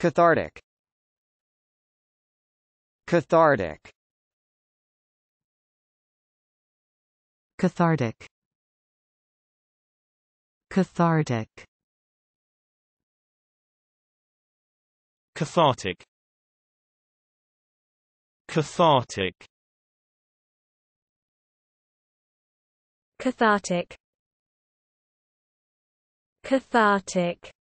Cathartic Cathartic Cathartic Cathartic Cathartic Cathartic Cathartic Cathartic